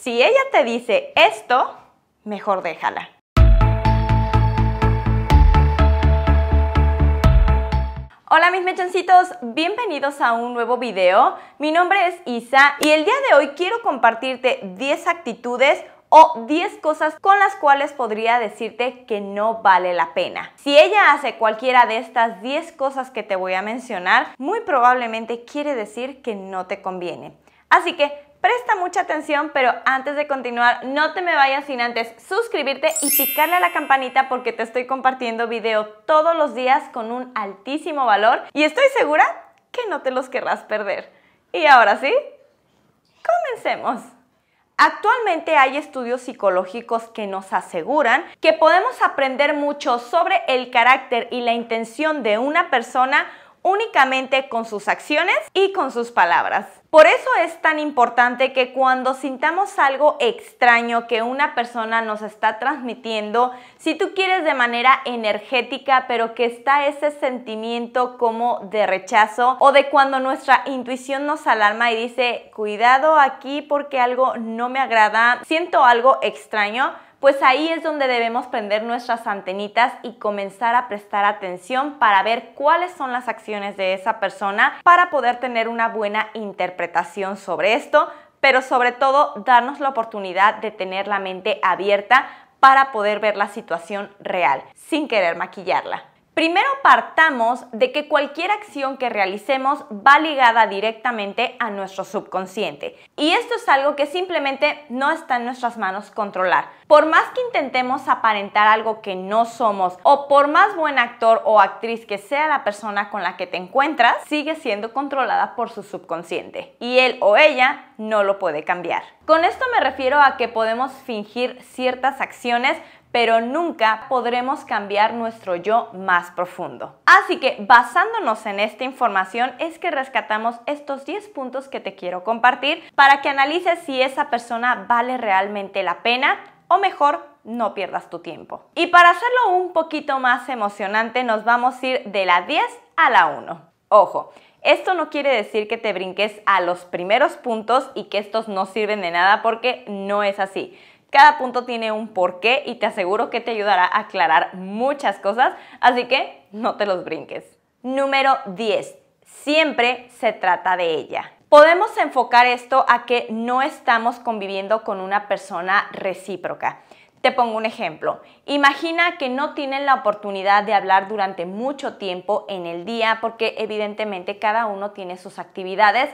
Si ella te dice esto, mejor déjala. Hola mis mechoncitos, bienvenidos a un nuevo video. Mi nombre es Isa y el día de hoy quiero compartirte 10 actitudes o 10 cosas con las cuales podría decirte que no vale la pena. Si ella hace cualquiera de estas 10 cosas que te voy a mencionar, muy probablemente quiere decir que no te conviene. Así que Presta mucha atención, pero antes de continuar, no te me vayas sin antes suscribirte y picarle a la campanita porque te estoy compartiendo video todos los días con un altísimo valor y estoy segura que no te los querrás perder. Y ahora sí, comencemos. Actualmente hay estudios psicológicos que nos aseguran que podemos aprender mucho sobre el carácter y la intención de una persona únicamente con sus acciones y con sus palabras. Por eso es tan importante que cuando sintamos algo extraño que una persona nos está transmitiendo, si tú quieres de manera energética, pero que está ese sentimiento como de rechazo o de cuando nuestra intuición nos alarma y dice, cuidado aquí porque algo no me agrada, siento algo extraño, pues ahí es donde debemos prender nuestras antenitas y comenzar a prestar atención para ver cuáles son las acciones de esa persona para poder tener una buena interpretación sobre esto, pero sobre todo darnos la oportunidad de tener la mente abierta para poder ver la situación real, sin querer maquillarla. Primero partamos de que cualquier acción que realicemos va ligada directamente a nuestro subconsciente. Y esto es algo que simplemente no está en nuestras manos controlar. Por más que intentemos aparentar algo que no somos o por más buen actor o actriz que sea la persona con la que te encuentras, sigue siendo controlada por su subconsciente. Y él o ella no lo puede cambiar. Con esto me refiero a que podemos fingir ciertas acciones pero nunca podremos cambiar nuestro yo más profundo. Así que basándonos en esta información es que rescatamos estos 10 puntos que te quiero compartir para que analices si esa persona vale realmente la pena o mejor no pierdas tu tiempo. Y para hacerlo un poquito más emocionante nos vamos a ir de la 10 a la 1. Ojo, esto no quiere decir que te brinques a los primeros puntos y que estos no sirven de nada porque no es así. Cada punto tiene un porqué y te aseguro que te ayudará a aclarar muchas cosas, así que no te los brinques. Número 10. Siempre se trata de ella. Podemos enfocar esto a que no estamos conviviendo con una persona recíproca. Te pongo un ejemplo. Imagina que no tienen la oportunidad de hablar durante mucho tiempo en el día porque evidentemente cada uno tiene sus actividades,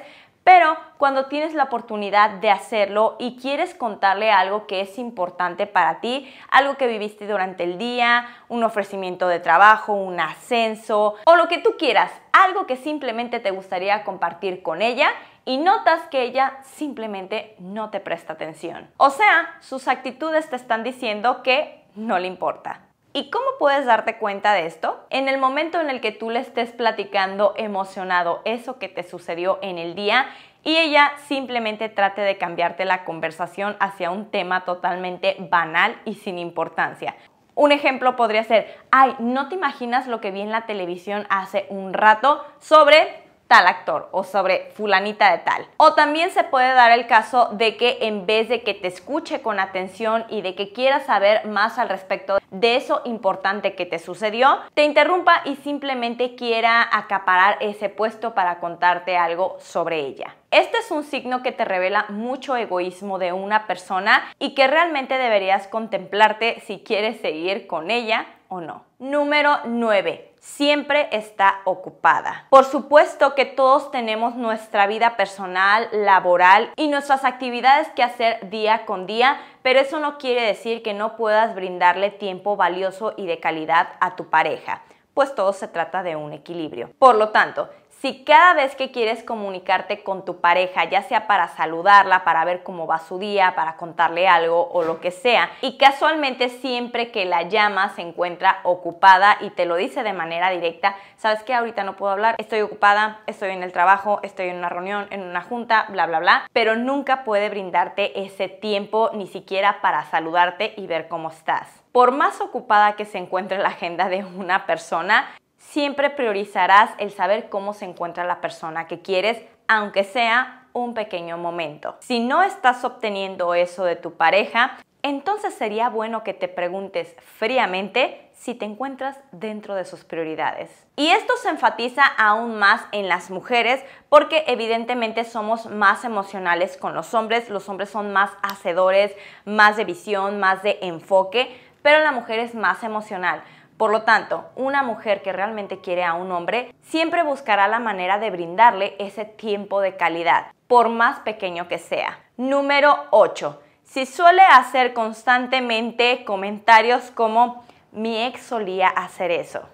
pero cuando tienes la oportunidad de hacerlo y quieres contarle algo que es importante para ti, algo que viviste durante el día, un ofrecimiento de trabajo, un ascenso o lo que tú quieras, algo que simplemente te gustaría compartir con ella y notas que ella simplemente no te presta atención. O sea, sus actitudes te están diciendo que no le importa. ¿Y cómo puedes darte cuenta de esto? En el momento en el que tú le estés platicando emocionado eso que te sucedió en el día y ella simplemente trate de cambiarte la conversación hacia un tema totalmente banal y sin importancia. Un ejemplo podría ser, ay, ¿no te imaginas lo que vi en la televisión hace un rato sobre tal actor o sobre fulanita de tal. O también se puede dar el caso de que en vez de que te escuche con atención y de que quieras saber más al respecto de eso importante que te sucedió, te interrumpa y simplemente quiera acaparar ese puesto para contarte algo sobre ella. Este es un signo que te revela mucho egoísmo de una persona y que realmente deberías contemplarte si quieres seguir con ella o no. Número 9 siempre está ocupada. Por supuesto que todos tenemos nuestra vida personal, laboral y nuestras actividades que hacer día con día, pero eso no quiere decir que no puedas brindarle tiempo valioso y de calidad a tu pareja, pues todo se trata de un equilibrio. Por lo tanto, si cada vez que quieres comunicarte con tu pareja, ya sea para saludarla, para ver cómo va su día, para contarle algo o lo que sea, y casualmente siempre que la llama se encuentra ocupada y te lo dice de manera directa, sabes que ahorita no puedo hablar, estoy ocupada, estoy en el trabajo, estoy en una reunión, en una junta, bla, bla, bla, pero nunca puede brindarte ese tiempo ni siquiera para saludarte y ver cómo estás. Por más ocupada que se encuentre la agenda de una persona, siempre priorizarás el saber cómo se encuentra la persona que quieres, aunque sea un pequeño momento. Si no estás obteniendo eso de tu pareja, entonces sería bueno que te preguntes fríamente si te encuentras dentro de sus prioridades. Y esto se enfatiza aún más en las mujeres porque evidentemente somos más emocionales con los hombres, los hombres son más hacedores, más de visión, más de enfoque, pero la mujer es más emocional. Por lo tanto, una mujer que realmente quiere a un hombre siempre buscará la manera de brindarle ese tiempo de calidad, por más pequeño que sea. Número 8. Si suele hacer constantemente comentarios como mi ex solía hacer eso.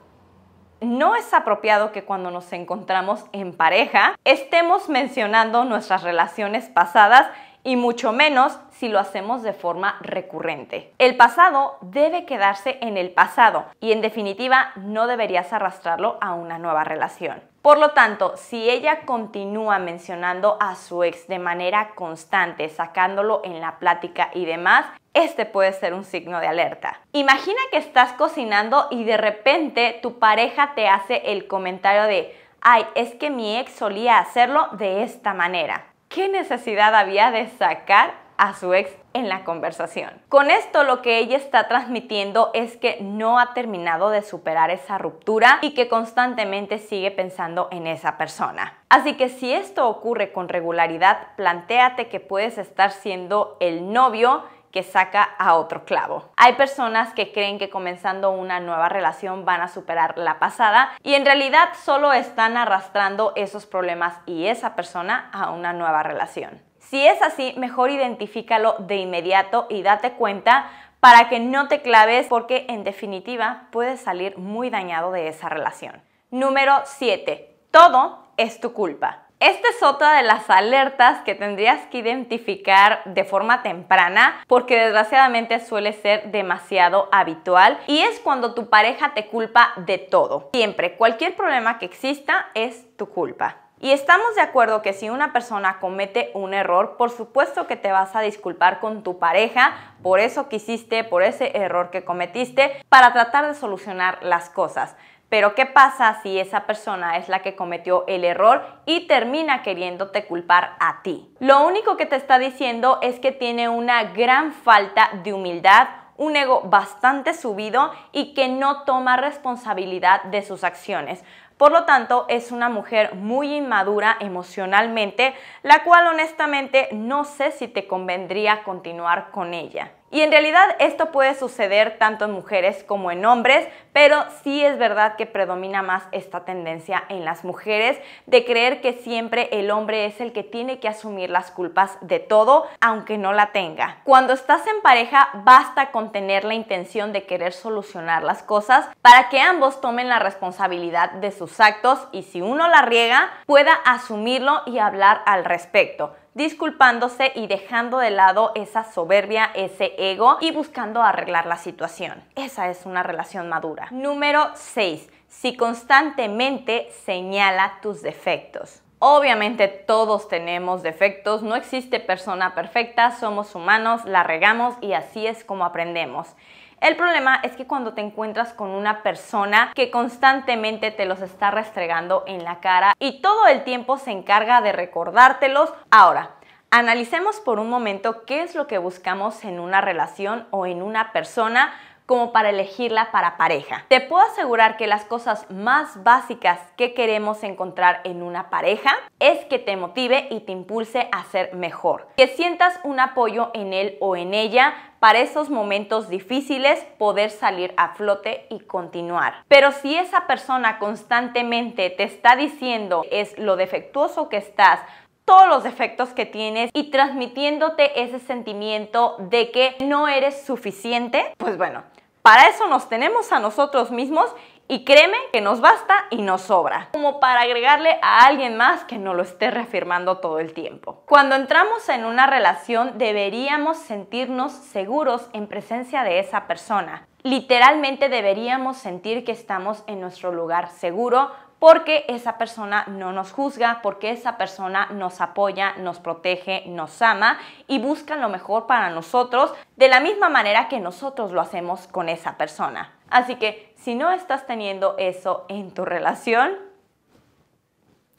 No es apropiado que cuando nos encontramos en pareja estemos mencionando nuestras relaciones pasadas y mucho menos si lo hacemos de forma recurrente. El pasado debe quedarse en el pasado y en definitiva no deberías arrastrarlo a una nueva relación. Por lo tanto, si ella continúa mencionando a su ex de manera constante, sacándolo en la plática y demás, este puede ser un signo de alerta. Imagina que estás cocinando y de repente tu pareja te hace el comentario de, ay, es que mi ex solía hacerlo de esta manera. ¿Qué necesidad había de sacar a su ex en la conversación. Con esto lo que ella está transmitiendo es que no ha terminado de superar esa ruptura y que constantemente sigue pensando en esa persona. Así que si esto ocurre con regularidad, planteate que puedes estar siendo el novio que saca a otro clavo. Hay personas que creen que comenzando una nueva relación van a superar la pasada y en realidad solo están arrastrando esos problemas y esa persona a una nueva relación. Si es así, mejor identifícalo de inmediato y date cuenta para que no te claves porque en definitiva puedes salir muy dañado de esa relación. Número 7. Todo es tu culpa. Esta es otra de las alertas que tendrías que identificar de forma temprana porque desgraciadamente suele ser demasiado habitual y es cuando tu pareja te culpa de todo. Siempre, cualquier problema que exista es tu culpa. Y estamos de acuerdo que si una persona comete un error, por supuesto que te vas a disculpar con tu pareja por eso que hiciste, por ese error que cometiste, para tratar de solucionar las cosas. Pero ¿qué pasa si esa persona es la que cometió el error y termina queriéndote culpar a ti? Lo único que te está diciendo es que tiene una gran falta de humildad un ego bastante subido y que no toma responsabilidad de sus acciones. Por lo tanto, es una mujer muy inmadura emocionalmente, la cual honestamente no sé si te convendría continuar con ella. Y en realidad esto puede suceder tanto en mujeres como en hombres, pero sí es verdad que predomina más esta tendencia en las mujeres de creer que siempre el hombre es el que tiene que asumir las culpas de todo, aunque no la tenga. Cuando estás en pareja, basta con tener la intención de querer solucionar las cosas para que ambos tomen la responsabilidad de sus actos y si uno la riega, pueda asumirlo y hablar al respecto disculpándose y dejando de lado esa soberbia, ese ego y buscando arreglar la situación. Esa es una relación madura. Número 6. Si constantemente señala tus defectos. Obviamente todos tenemos defectos, no existe persona perfecta, somos humanos, la regamos y así es como aprendemos. El problema es que cuando te encuentras con una persona que constantemente te los está restregando en la cara y todo el tiempo se encarga de recordártelos, ahora, analicemos por un momento qué es lo que buscamos en una relación o en una persona como para elegirla para pareja. Te puedo asegurar que las cosas más básicas que queremos encontrar en una pareja es que te motive y te impulse a ser mejor, que sientas un apoyo en él o en ella para esos momentos difíciles poder salir a flote y continuar. Pero si esa persona constantemente te está diciendo es lo defectuoso que estás, todos los defectos que tienes y transmitiéndote ese sentimiento de que no eres suficiente, pues bueno, para eso nos tenemos a nosotros mismos y créeme que nos basta y nos sobra, como para agregarle a alguien más que no lo esté reafirmando todo el tiempo. Cuando entramos en una relación deberíamos sentirnos seguros en presencia de esa persona. Literalmente deberíamos sentir que estamos en nuestro lugar seguro, porque esa persona no nos juzga, porque esa persona nos apoya, nos protege, nos ama y busca lo mejor para nosotros de la misma manera que nosotros lo hacemos con esa persona. Así que si no estás teniendo eso en tu relación,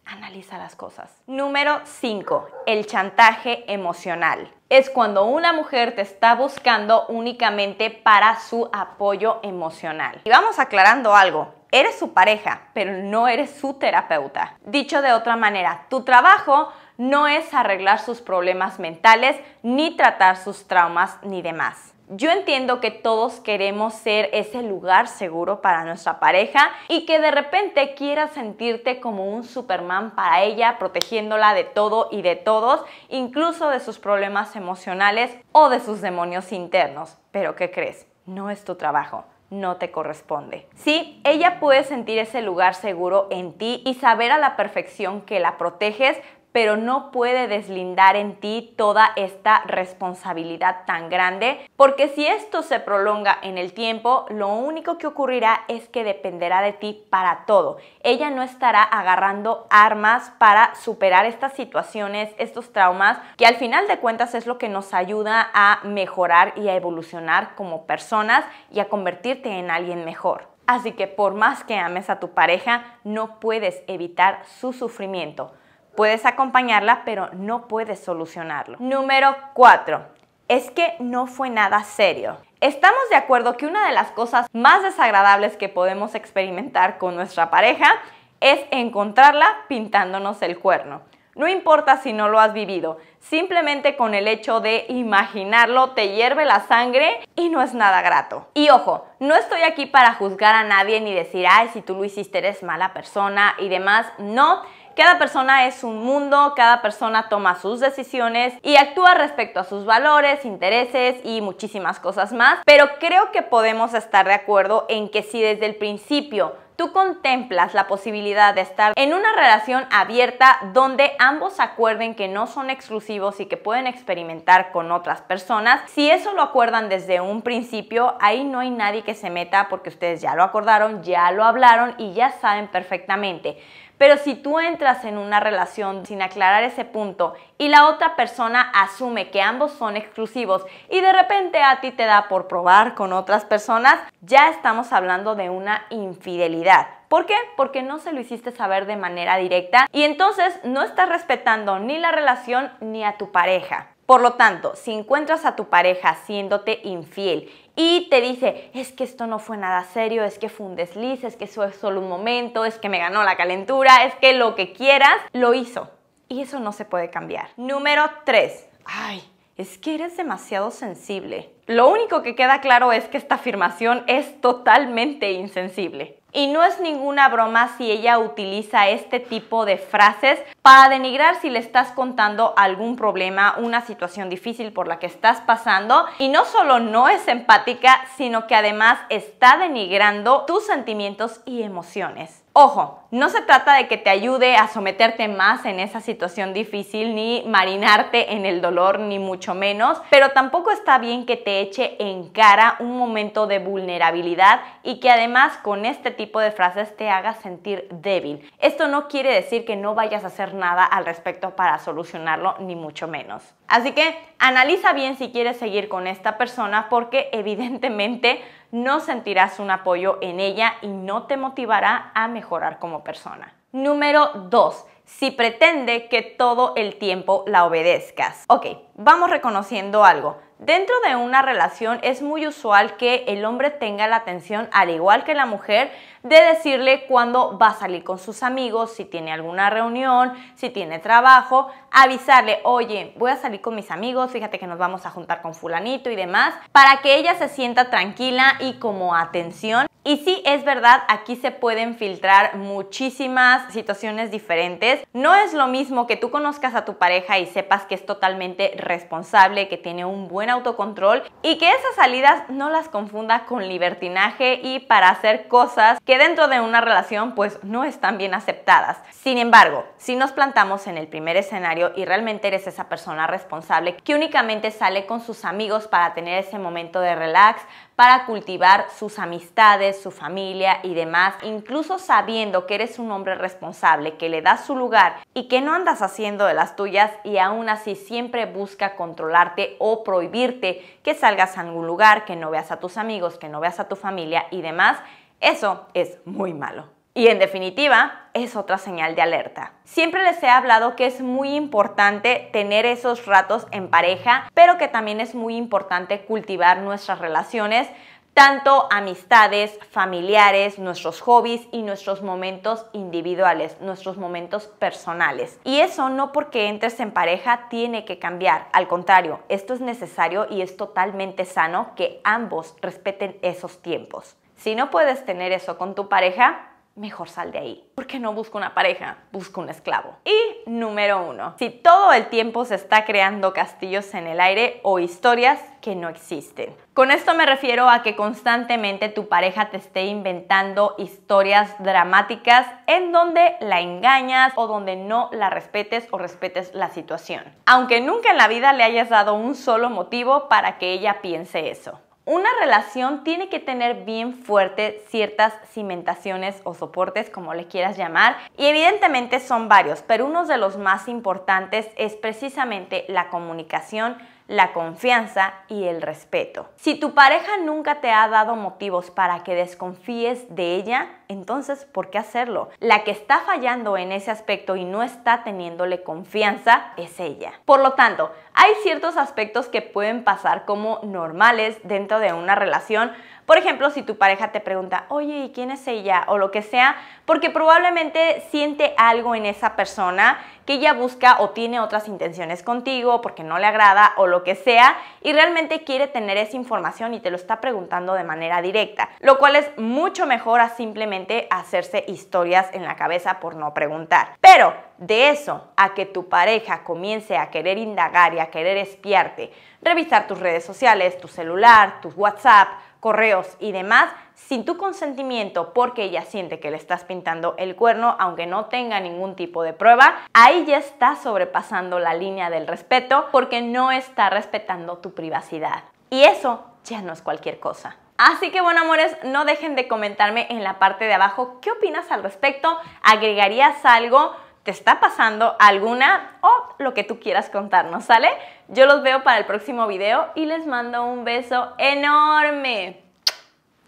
analiza las cosas. Número 5. El chantaje emocional. Es cuando una mujer te está buscando únicamente para su apoyo emocional. Y vamos aclarando algo. Eres su pareja, pero no eres su terapeuta. Dicho de otra manera, tu trabajo no es arreglar sus problemas mentales, ni tratar sus traumas, ni demás. Yo entiendo que todos queremos ser ese lugar seguro para nuestra pareja y que de repente quieras sentirte como un Superman para ella, protegiéndola de todo y de todos, incluso de sus problemas emocionales o de sus demonios internos. Pero ¿qué crees? No es tu trabajo no te corresponde. Sí, ella puede sentir ese lugar seguro en ti y saber a la perfección que la proteges, pero no puede deslindar en ti toda esta responsabilidad tan grande, porque si esto se prolonga en el tiempo, lo único que ocurrirá es que dependerá de ti para todo. Ella no estará agarrando armas para superar estas situaciones, estos traumas, que al final de cuentas es lo que nos ayuda a mejorar y a evolucionar como personas y a convertirte en alguien mejor. Así que por más que ames a tu pareja, no puedes evitar su sufrimiento Puedes acompañarla, pero no puedes solucionarlo. Número 4. Es que no fue nada serio. Estamos de acuerdo que una de las cosas más desagradables que podemos experimentar con nuestra pareja es encontrarla pintándonos el cuerno. No importa si no lo has vivido, simplemente con el hecho de imaginarlo te hierve la sangre y no es nada grato. Y ojo, no estoy aquí para juzgar a nadie ni decir, ay, si tú lo hiciste eres mala persona y demás, no. Cada persona es un mundo, cada persona toma sus decisiones y actúa respecto a sus valores, intereses y muchísimas cosas más, pero creo que podemos estar de acuerdo en que si desde el principio tú contemplas la posibilidad de estar en una relación abierta donde ambos acuerden que no son exclusivos y que pueden experimentar con otras personas, si eso lo acuerdan desde un principio, ahí no hay nadie que se meta porque ustedes ya lo acordaron, ya lo hablaron y ya saben perfectamente. Pero si tú entras en una relación sin aclarar ese punto y la otra persona asume que ambos son exclusivos y de repente a ti te da por probar con otras personas, ya estamos hablando de una infidelidad. ¿Por qué? Porque no se lo hiciste saber de manera directa y entonces no estás respetando ni la relación ni a tu pareja. Por lo tanto, si encuentras a tu pareja haciéndote infiel y te dice, es que esto no fue nada serio, es que fue un desliz, es que eso solo un momento, es que me ganó la calentura, es que lo que quieras, lo hizo. Y eso no se puede cambiar. Número 3. Ay, es que eres demasiado sensible. Lo único que queda claro es que esta afirmación es totalmente insensible. Y no es ninguna broma si ella utiliza este tipo de frases para denigrar si le estás contando algún problema, una situación difícil por la que estás pasando. Y no solo no es empática, sino que además está denigrando tus sentimientos y emociones. Ojo, no se trata de que te ayude a someterte más en esa situación difícil, ni marinarte en el dolor, ni mucho menos, pero tampoco está bien que te eche en cara un momento de vulnerabilidad y que además con este tipo de frases te hagas sentir débil. Esto no quiere decir que no vayas a hacer nada al respecto para solucionarlo, ni mucho menos. Así que analiza bien si quieres seguir con esta persona porque evidentemente no sentirás un apoyo en ella y no te motivará a mejorar como persona. Número 2. Si pretende que todo el tiempo la obedezcas. Ok, vamos reconociendo algo. Dentro de una relación es muy usual que el hombre tenga la atención al igual que la mujer de decirle cuándo va a salir con sus amigos, si tiene alguna reunión, si tiene trabajo, avisarle, oye, voy a salir con mis amigos, fíjate que nos vamos a juntar con fulanito y demás, para que ella se sienta tranquila y como atención. Y sí, es verdad, aquí se pueden filtrar muchísimas situaciones diferentes. No es lo mismo que tú conozcas a tu pareja y sepas que es totalmente responsable, que tiene un buen autocontrol y que esas salidas no las confunda con libertinaje y para hacer cosas que dentro de una relación pues no están bien aceptadas. Sin embargo, si nos plantamos en el primer escenario y realmente eres esa persona responsable que únicamente sale con sus amigos para tener ese momento de relax, para cultivar sus amistades, su familia y demás, incluso sabiendo que eres un hombre responsable, que le das su lugar y que no andas haciendo de las tuyas y aún así siempre busca controlarte o prohibirte que salgas a algún lugar, que no veas a tus amigos, que no veas a tu familia y demás, eso es muy malo. Y en definitiva, es otra señal de alerta. Siempre les he hablado que es muy importante tener esos ratos en pareja, pero que también es muy importante cultivar nuestras relaciones, tanto amistades, familiares, nuestros hobbies y nuestros momentos individuales, nuestros momentos personales. Y eso no porque entres en pareja tiene que cambiar, al contrario, esto es necesario y es totalmente sano que ambos respeten esos tiempos. Si no puedes tener eso con tu pareja, mejor sal de ahí. Porque no busco una pareja, Busco un esclavo. Y número uno, si todo el tiempo se está creando castillos en el aire o historias que no existen. Con esto me refiero a que constantemente tu pareja te esté inventando historias dramáticas en donde la engañas o donde no la respetes o respetes la situación. Aunque nunca en la vida le hayas dado un solo motivo para que ella piense eso. Una relación tiene que tener bien fuerte ciertas cimentaciones o soportes, como le quieras llamar, y evidentemente son varios, pero uno de los más importantes es precisamente la comunicación, la confianza y el respeto. Si tu pareja nunca te ha dado motivos para que desconfíes de ella, entonces, ¿por qué hacerlo? La que está fallando en ese aspecto y no está teniéndole confianza es ella. Por lo tanto, hay ciertos aspectos que pueden pasar como normales dentro de una relación. Por ejemplo, si tu pareja te pregunta, oye, ¿y quién es ella? O lo que sea, porque probablemente siente algo en esa persona que ella busca o tiene otras intenciones contigo, porque no le agrada o lo que sea, y realmente quiere tener esa información y te lo está preguntando de manera directa, lo cual es mucho mejor a simplemente hacerse historias en la cabeza por no preguntar. Pero de eso a que tu pareja comience a querer indagar y a querer espiarte, revisar tus redes sociales, tu celular, tus WhatsApp, correos y demás sin tu consentimiento porque ella siente que le estás pintando el cuerno aunque no tenga ningún tipo de prueba, ahí ya está sobrepasando la línea del respeto porque no está respetando tu privacidad. Y eso ya no es cualquier cosa. Así que bueno, amores, no dejen de comentarme en la parte de abajo qué opinas al respecto. ¿Agregarías algo? te está pasando alguna o lo que tú quieras contarnos, ¿sale? Yo los veo para el próximo video y les mando un beso enorme.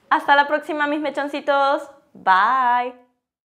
Hasta la próxima, mis mechoncitos. Bye.